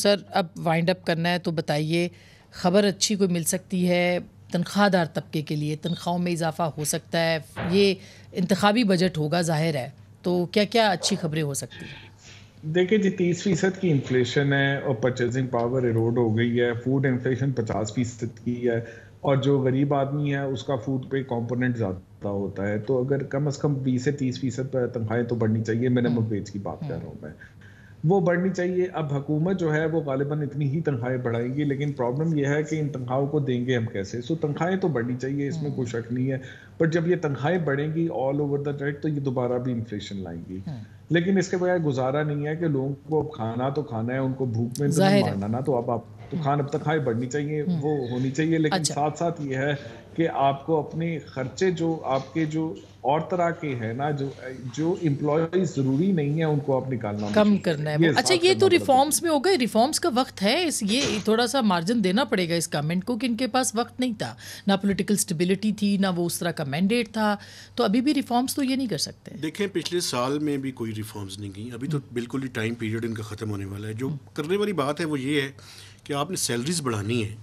Sir अब wind up करना है तो बताइए खबर अच्छी कोई मिल सकती है तनख्वाहदार तबके के लिए तनख्वाहों में इजाफा हो सकता है ये इंतबी बजट होगा जाहिर है तो क्या क्या अच्छी खबरें हो सकती हैं देखिए जी तीस फीसद की इन्फ्लेशन है और परचेजिंग पावर इरोड हो गई है फूड इन्फ्लेशन पचास फीसद की है और जो गरीब आदमी है उसका फूड पे कंपोनेंट ज़्यादा होता है तो अगर कम से कम बीस से तीस फीसद तनख्वाहें तो बढ़नी चाहिए मिनिमम हम्म। वेज की बात कर रहा हूँ मैं वो बढ़नी चाहिए अब हुकूमत जो है वो गालिबा इतनी ही तनख्वाहें बढ़ाएगी लेकिन प्रॉब्लम यह है कि इन तनख्वाहों को देंगे हम कैसे सो तनख्वाहें तो बढ़नी चाहिए इसमें हम्म। कोई शक नहीं है बट जब ये तनख्वाहें बढ़ेंगी ऑल ओवर द ट्रेड तो ये दोबारा भी इन्फ्लेशन लाएंगी हम्म। लेकिन इसके बजाय गुजारा नहीं है कि लोगों को अब खाना तो खाना है उनको भूख में तो मारना ना तो अब आप तो हम्म। खान अब तक खाएं बढ़नी चाहिए हम्म। वो होनी चाहिए लेकिन अच्छा। साथ साथ ये है कि आपको अपने खर्चे जो आपके जो और तरह के है ना जो जो इम्प्लॉय जरूरी नहीं है उनको आप निकालना कम करना है ये अच्छा ये तो रिफॉर्म्स मतलब में हो गए रिफॉर्म्स का वक्त है इस ये थोड़ा सा मार्जिन देना पड़ेगा इस कमेंट को कि इनके पास वक्त नहीं था ना पॉलिटिकल स्टेबिलिटी थी ना वो उस तरह का मैंडेट था तो अभी भी रिफॉर्म्स तो ये नहीं कर सकते देखें पिछले साल में भी कोई रिफॉर्म्स नहीं की अभी तो हम्म। बिल्कुल ही टाइम पीरियड इनका ख़त्म होने वाला है जो करने वाली बात है वो ये है कि आपने सैलरीज बढ़ानी है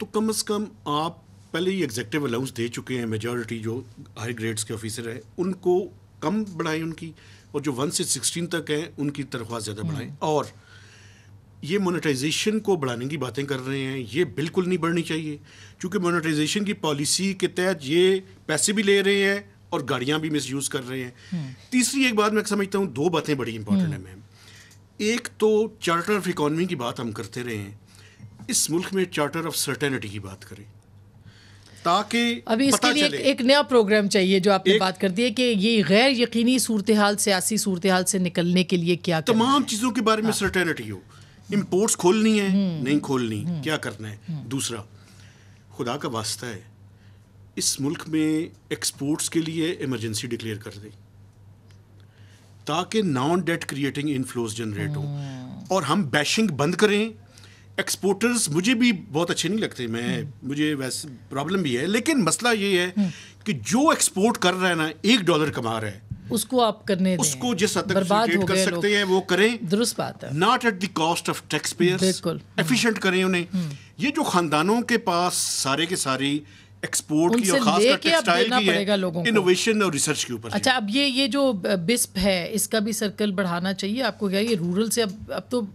तो कम से कम आप पहले ही एग्जेक्टिव अलाउंस दे चुके हैं मेजॉरिटी जो हाई ग्रेड्स के ऑफिसर हैं उनको कम बढ़ाएं उनकी और जो वन से सिक्सटीन तक हैं उनकी तनख्वाह ज़्यादा बढ़ाएं हम्म। और ये मोनेटाइजेशन को बढ़ाने की बातें कर रहे हैं ये बिल्कुल नहीं बढ़नी चाहिए क्योंकि मोनेटाइजेशन की पॉलिसी के तहत ये पैसे भी ले रहे हैं और गाड़ियाँ भी मिस कर रहे हैं हम्म। तीसरी एक बात मैं समझता हूँ दो बातें बड़ी इंपॉर्टेंट है मैम एक तो चार्टर ऑफ इकॉनमी की बात हम करते रहे हैं इस मुल्क में चार्टर ऑफ सर्टेनिटी की बात करें ताकि अभी इसके लिए एक, एक नया प्रोग्राम चाहिए जो आपने बात कर दी है कि ये गैर यकीनी सूरत हाल सियासी सूरत हाल से निकलने के लिए क्या तमाम चीज़ों के बारे में सर्टेनिटी हाँ। हो इम्पोर्ट्स खोलनी है हम्म। नहीं खोलनी हम्म। क्या करना है हम्म। दूसरा खुदा का वास्ता है इस मुल्क में एक्सपोर्ट्स के लिए इमरजेंसी डिक्लेयर कर दें ताकि non debt creating inflows generate हो और हम बैशिंग बंद करें एक्सपोर्टर्स मुझे भी बहुत अच्छे नहीं लगते मैं मुझे वैसे प्रॉब्लम भी है लेकिन मसला ये है हम्म। कि जो एक्सपोर्ट कर रहा है ना एक डॉलर कमा रहा है उसको आप करने दें उसको जिस हद तक कर सकते हैं वो करें दुरुस्त बात है not at the cost of tax payers बिल्कुल एफिशिएंट करें उन्हें हम्म। ये जो खानदानों के पास सारे के सारी एक्सपोर्ट की और खासकर टेक्सटाइल की इनोवेशन और रिसर्च के ऊपर अच्छा अब ये ये जो बिस्प है इसका भी सर्कल बढ़ाना चाहिए आपको क्या ये रूरल से अब अब तो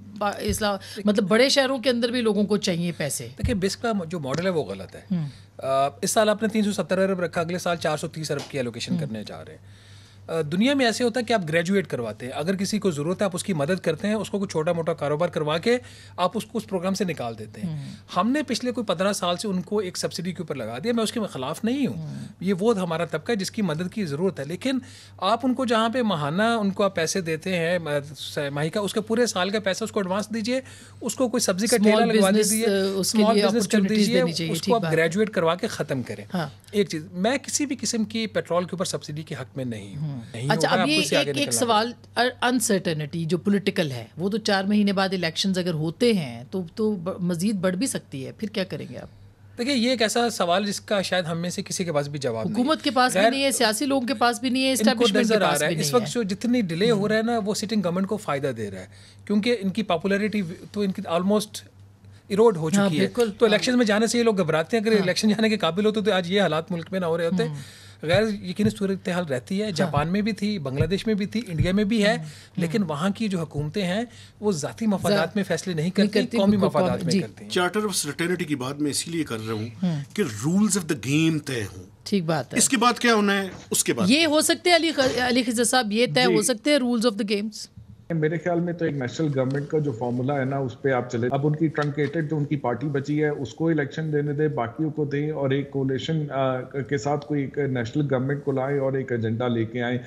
इसला मतलब बड़े शहरों के अंदर भी लोगों को चाहिए पैसे देखिए बिस्प का जो मॉडल है वो गलत है हम्म। इस साल आपने तीन सौ सत्तर अरब रखा अगले साल चार सौ तीस अरब की एलोकेशन हम्म। करने जा रहे हैं दुनिया में ऐसे होता है कि आप ग्रेजुएट करवाते हैं अगर किसी को ज़रूरत है आप उसकी मदद करते हैं उसको कुछ छोटा मोटा कारोबार करवा के आप उसको उस प्रोग्राम से निकाल देते हैं हम्म। हमने पिछले कोई पंद्रह साल से उनको एक सब्सिडी के ऊपर लगा दिया मैं उसके खिलाफ नहीं हूँ हम्म। ये वो हमारा तबका है जिसकी मदद की ज़रूरत है लेकिन आप उनको जहाँ पे महाना उनको आप पैसे देते हैं माही का उसके पूरे साल का पैसा उसको एडवांस दीजिए उसको कोई सब्जी का ठेला लगवा दीजिए स्मॉल बिजनेस कर दीजिए उसको आप ग्रेजुएट करवा के ख़त्म करें हाँ। एक चीज़ मैं किसी भी किस्म की पेट्रोल के ऊपर सब्सिडी के हक में नहीं हूँ हम्म। अच्छा अब ये एक एक सवाल अनसर्टेनिटी जो पॉलिटिकल है वो तो चार महीने बाद इलेक्शन अगर होते हैं तो तो मजीद बढ़ भी सकती है फिर क्या करेंगे आप देखिए ये एक ऐसा सवाल जिसका शायद हम में से किसी के पास भी जवाब हुकूमत के पास भी नहीं है सियासी लोगों के पास भी नहीं है इस्टेब्लिशमेंट के पास रहा है इस वक्त जो जितनी डिले हो हम्म। रहा है ना वो सिटिंग गवर्नमेंट को फायदा दे रहा है क्योंकि इनकी पॉपुलैरिटी तो इनकी ऑलमोस्ट इरोड हो हाँ, चुकी है तो इलेक्शन में जाने से ये लोग घबराते हैं अगर इलेक्शन हाँ। जाने के काबिल होते तो आज ये हालात मुल्क में ना हो रहे होते हैं हम्म। गैर यकीन सूरत हाल रहती है हाँ। जापान में भी थी बांग्लादेश में भी थी इंडिया में भी है हाँ। लेकिन वहाँ की जो हुकूमतें हैं वो जाती मफादात में फैसले नहीं करती कौमी मफादात में करती हैं चार्टर ऑफ सटर्निटी की बात मैं इसीलिए कर रहा हूँ हाँ। कि रूल्स ऑफ द गेम तय हों ठीक बात है इसके बाद क्या होना है उसके बाद ये हो सकते हैं अली अली खजा साहब ये तय हो सकते हैं रूल्स ऑफ द गेम्स मेरे ख्याल में तो एक नेशनल गवर्नमेंट का जो फॉर्मूला है ना उस पर आप चले अब उनकी ट्रंकेटेड जो तो उनकी पार्टी बची है उसको इलेक्शन देने दे बाकियों को दें और एक कोलेशन के साथ कोई एक नेशनल गवर्नमेंट को लाए और एक एजेंडा लेके आए